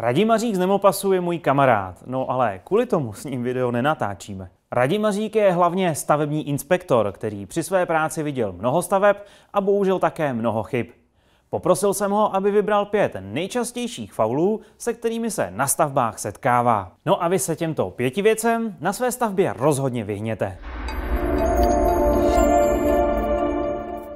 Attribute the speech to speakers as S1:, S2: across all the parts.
S1: Radimařík z Nemopasu je můj kamarád, no ale kvůli tomu s ním video nenatáčíme. Radimařík je hlavně stavební inspektor, který při své práci viděl mnoho staveb a bohužel také mnoho chyb. Poprosil jsem ho, aby vybral pět nejčastějších faulů, se kterými se na stavbách setkává. No a vy se těmto pěti věcem na své stavbě rozhodně vyhněte.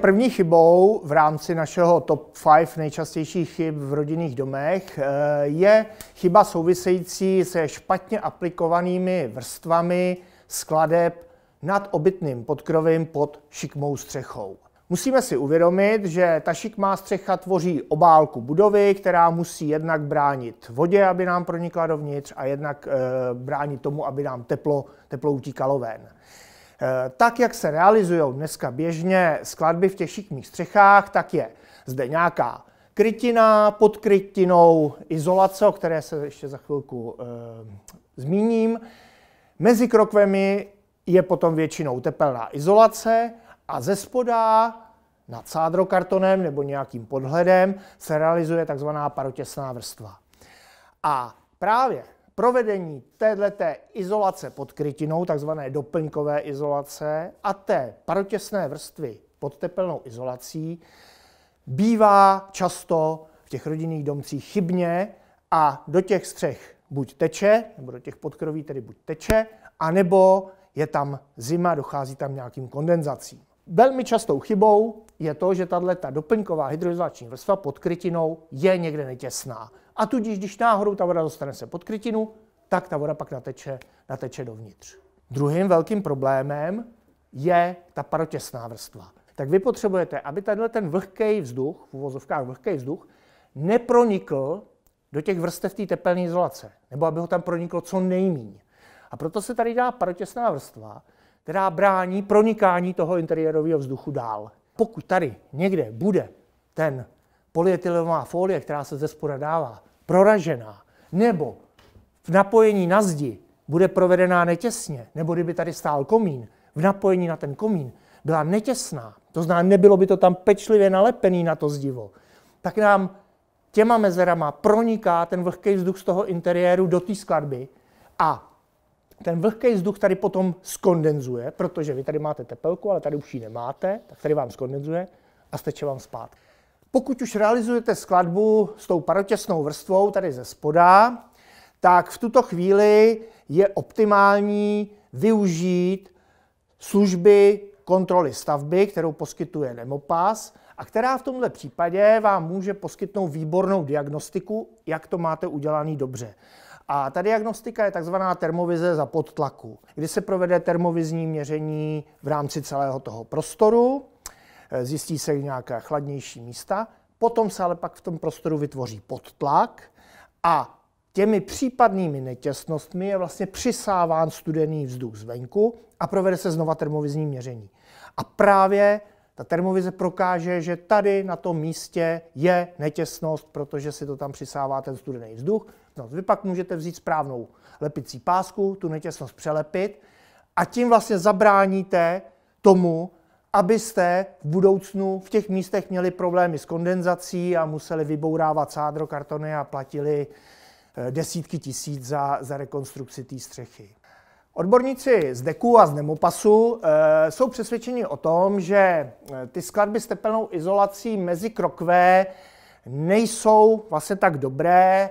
S2: První chybou v rámci našeho top 5 nejčastějších chyb v rodinných domech eh, je chyba související se špatně aplikovanými vrstvami skladeb nad obytným podkrovím pod šikmou střechou. Musíme si uvědomit, že ta šikmá střecha tvoří obálku budovy, která musí jednak bránit vodě, aby nám pronikla dovnitř, a jednak e, bránit tomu, aby nám teplo, teplo utíkalo ven. Eh, tak, jak se realizují dneska běžně skladby v těžších střechách, tak je zde nějaká krytina, pod krytinou izolace, o které se ještě za chvilku e, zmíním. Mezi krokvemi je potom většinou tepelná izolace a ze spoda nad sádrokartonem nebo nějakým podhledem se realizuje takzvaná parotěsná vrstva. A právě provedení této izolace pod krytinou, takzvané doplňkové izolace, a té parotěsné vrstvy pod tepelnou izolací, bývá často v těch rodinných domcích chybně a do těch střech buď teče, nebo do těch podkroví tedy buď teče, anebo je tam zima, dochází tam nějakým kondenzacím. Velmi častou chybou je to, že tato doplňková hydroizolační vrstva pod krytinou je někde netěsná a tudíž, když náhodou ta voda dostane se pod krytinu, tak ta voda pak nateče, nateče dovnitř. Druhým velkým problémem je ta parotěsná vrstva. Tak vy potřebujete, aby tenhle ten vlhký vzduch, v uvozovkách vlhký vzduch, nepronikl do těch vrstev té tepelné izolace, nebo aby ho tam proniklo co nejméně. A proto se tady dá parotěsná vrstva, která brání pronikání toho interiérového vzduchu dál. Pokud tady někde bude ten polyetylová folie, která se ze spoda dává, proražená, nebo v napojení na zdi bude provedená netěsně, nebo kdyby tady stál komín, v napojení na ten komín byla netěsná, to znamená, nebylo by to tam pečlivě nalepený na to zdivo, tak nám těma mezerama proniká ten vlhký vzduch z toho interiéru do té skladby a ten vlhký vzduch tady potom skondenzuje, protože vy tady máte tepelku, ale tady už ji nemáte, tak tady vám skondenzuje a steče vám zpátky. Pokud už realizujete skladbu s tou parotěsnou vrstvou tady ze spoda, tak v tuto chvíli je optimální využít služby kontroly stavby, kterou poskytuje Nemopas a která v tomto případě vám může poskytnout výbornou diagnostiku, jak to máte udělané dobře. A ta diagnostika je takzvaná termovize za podtlaku, kdy se provede termovizní měření v rámci celého toho prostoru Eh, zjistí se nějaká chladnější místa, potom se ale pak v tom prostoru vytvoří podtlak a těmi případnými netěsnostmi je vlastně přisáván studený vzduch zvenku a provede se znova termovizní měření. A právě ta termovize prokáže, že tady na tom místě je netěsnost, protože si to tam přisává ten studený vzduch. No, vy pak můžete vzít správnou lepicí pásku, tu netěsnost přelepit a tím vlastně zabráníte tomu, abyste v budoucnu v těch místech měli problémy s kondenzací a museli vybourávat sádro, kartony a platili eh, desítky tisíc za, za rekonstrukci té střechy. Odborníci z DEKu a z Nemopasu e, jsou přesvědčeni o tom, že eh, ty skladby s tepelnou izolací mezi krokvé nejsou vlastně tak dobré e,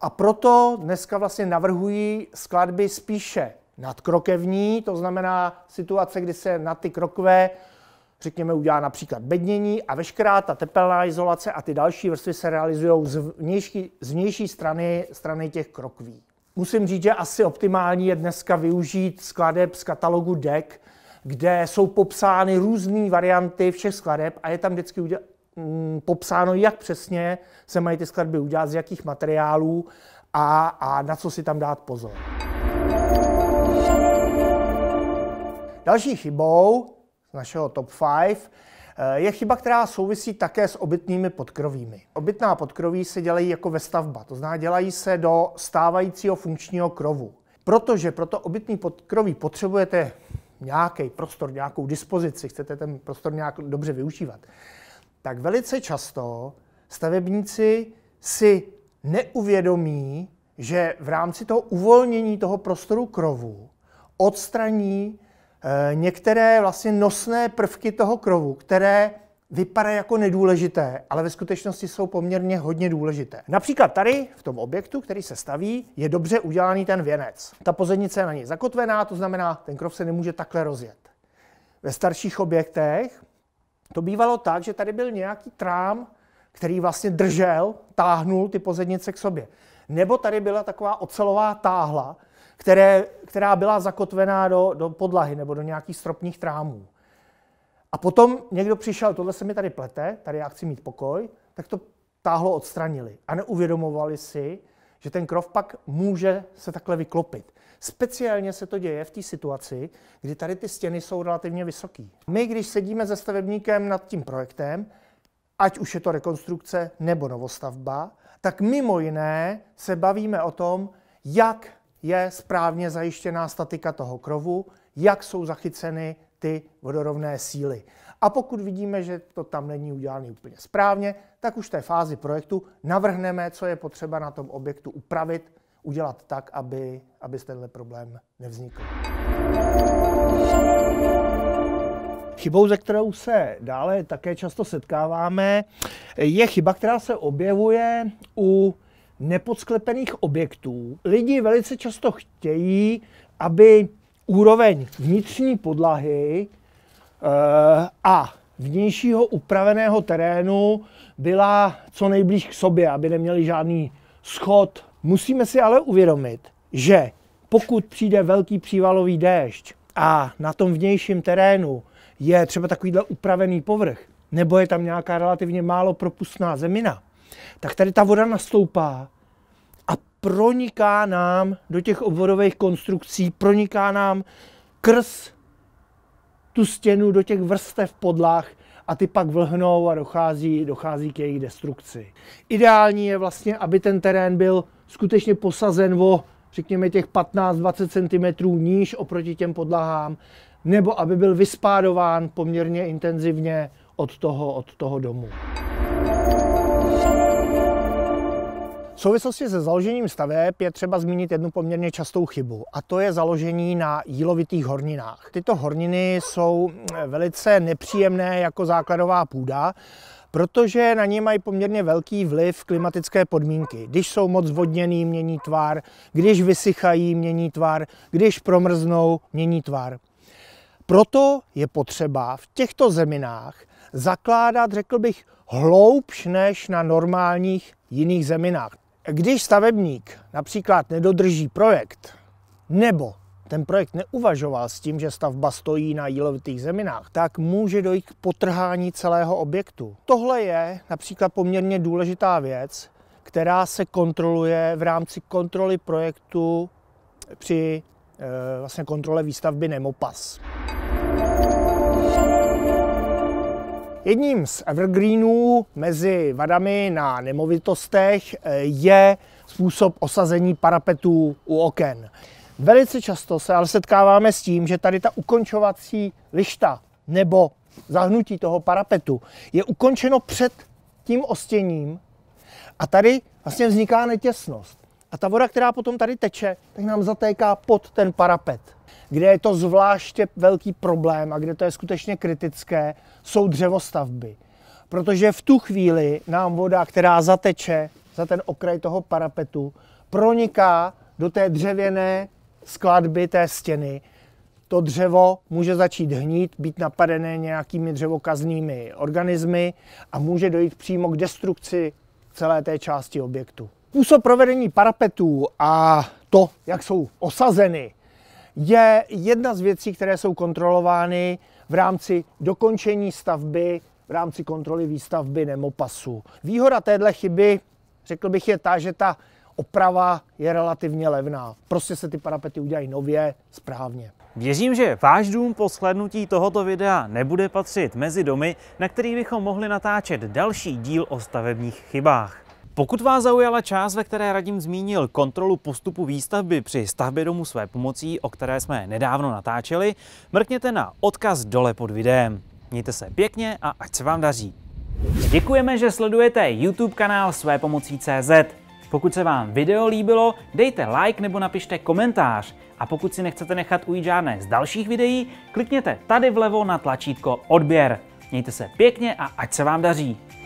S2: a proto dneska vlastně navrhují skladby spíše nadkrokevní, to znamená situace, kdy se na ty krokve, řekněme, udělá například bednění a veškerá ta tepelná izolace a ty další vrstvy se realizují z vnější, z vnější strany, strany těch krokví. Musím říct, že asi optimální je dneska využít skladeb z katalogu DEC, kde jsou popsány různé varianty všech skladeb a je tam vždycky uděl- mm, popsáno, jak přesně se mají ty skladby udělat, z jakých materiálů a, a na co si tam dát pozor. Další chybou z našeho top 5 eh, je chyba, která souvisí také s obytnými podkrovími. Obytná podkroví se dělají jako ve stavba, to znamená, dělají se do stávajícího funkčního krovu. Protože proto obytný podkroví potřebujete nějaký prostor, nějakou dispozici, chcete ten prostor nějak dobře využívat, tak velice často stavebníci si neuvědomí, že v rámci toho uvolnění toho prostoru krovu odstraní Eh, některé vlastně nosné prvky toho krovu, které vypadají jako nedůležité, ale ve skutečnosti jsou poměrně hodně důležité. Například tady v tom objektu, který se staví, je dobře udělaný ten věnec. Ta pozornice je na něj zakotvená, to znamená, ten krov se nemůže takhle rozjet. Ve starších objektech to bývalo tak, že tady byl nějaký trám, který vlastně držel, táhnul ty pozednice k sobě. Nebo tady byla taková ocelová táhla, které, která byla zakotvená do, do podlahy nebo do nějakých stropních trámů. A potom někdo přišel, tohle se mi tady plete, tady já chci mít pokoj, tak to táhlo odstranili a neuvědomovali si, že ten krov pak může se takhle vyklopit. Speciálně se to děje v té situaci, kdy tady ty stěny jsou relativně vysoké. My, když sedíme se stavebníkem nad tím projektem, ať už je to rekonstrukce nebo novostavba, tak mimo jiné se bavíme o tom, jak je správně zajištěná statika toho krovu, jak jsou zachyceny ty vodorovné síly. A pokud vidíme, že to tam není udělané úplně správně, tak už v té fázi projektu navrhneme, co je potřeba na tom objektu upravit, udělat tak, aby, aby tenhle problém nevznikl. Chybou, ze kterou se dále také často setkáváme, je chyba, která se objevuje u nepodsklepených objektů. Lidi velice často chtějí, aby úroveň vnitřní podlahy eh, a vnějšího upraveného terénu byla co nejblíž k sobě, aby neměli žádný schod. Musíme si ale uvědomit, že pokud přijde velký přívalový déšť a na tom vnějším terénu je třeba takovýhle upravený povrch, nebo je tam nějaká relativně málo propustná zemina, tak tady ta voda nastoupá proniká nám do těch obvodových konstrukcí, proniká nám krz tu stěnu do těch vrstev podlah a ty pak vlhnou a dochází, dochází k jejich destrukci. Ideální je vlastně, aby ten terén byl skutečně posazen o, řekněme, těch 15-20 cm níž oproti těm podlahám, nebo aby byl vyspádován poměrně intenzivně od toho, od toho domu. V souvislosti se založením staveb je třeba zmínit jednu poměrně častou chybu, a to je založení na jílovitých horninách. Tyto horniny jsou eh, velice nepříjemné jako základová půda, protože na ně mají poměrně velký vliv klimatické podmínky. Když jsou moc vodněný, mění tvar, když vysychají, mění tvar, když promrznou, mění tvar. Proto je potřeba v těchto zeminách zakládat, řekl bych, hloubš než na normálních jiných zeminách. Když stavebník například nedodrží projekt nebo ten projekt neuvažoval s tím, že stavba stojí na jílovitých zeminách, tak může dojít k potrhání celého objektu. Tohle je například poměrně důležitá věc, která se kontroluje v rámci kontroly projektu při eh, vlastně kontrole výstavby Nemopas. Jedním z evergreenů mezi vadami na nemovitostech eh, je způsob osazení parapetů u oken. Velice často se ale setkáváme s tím, že tady ta ukončovací lišta nebo zahnutí toho parapetu je ukončeno před tím ostěním a tady vlastně vzniká netěsnost. A ta voda, která potom tady teče, tak nám zatéká pod ten parapet. Kde je to zvláště velký problém a kde to je skutečně kritické, jsou dřevostavby. Protože v tu chvíli nám voda, která zateče za ten okraj toho parapetu, proniká do té dřevěné skladby té stěny. To dřevo může začít hnít, být napadené nějakými dřevokaznými organismy a může dojít přímo k destrukci celé té části objektu. Působ provedení parapetů a to, jak jsou osazeny, je jedna z věcí, které jsou kontrolovány v rámci dokončení stavby, v rámci kontroly výstavby nemopasu. Výhoda téhle chyby, řekl bych, je ta, že ta oprava je relativně levná. Prostě se ty parapety udělají nově, správně.
S1: Věřím, že váš dům po shlednutí tohoto videa nebude patřit mezi domy, na kterých bychom mohli natáčet další díl o stavebních chybách. Pokud vás zaujala část, ve které Radim zmínil kontrolu postupu výstavby při stavbě domu své pomocí, o které jsme nedávno natáčeli, mrkněte na odkaz dole pod videem. Mějte se pěkně a ať se vám daří. Děkujeme, že sledujete YouTube kanál své pomocí CZ. Pokud se vám video líbilo, dejte like nebo napište komentář. A pokud si nechcete nechat ujít žádné z dalších videí, klikněte tady vlevo na tlačítko odběr. Mějte se pěkně a ať se vám daří.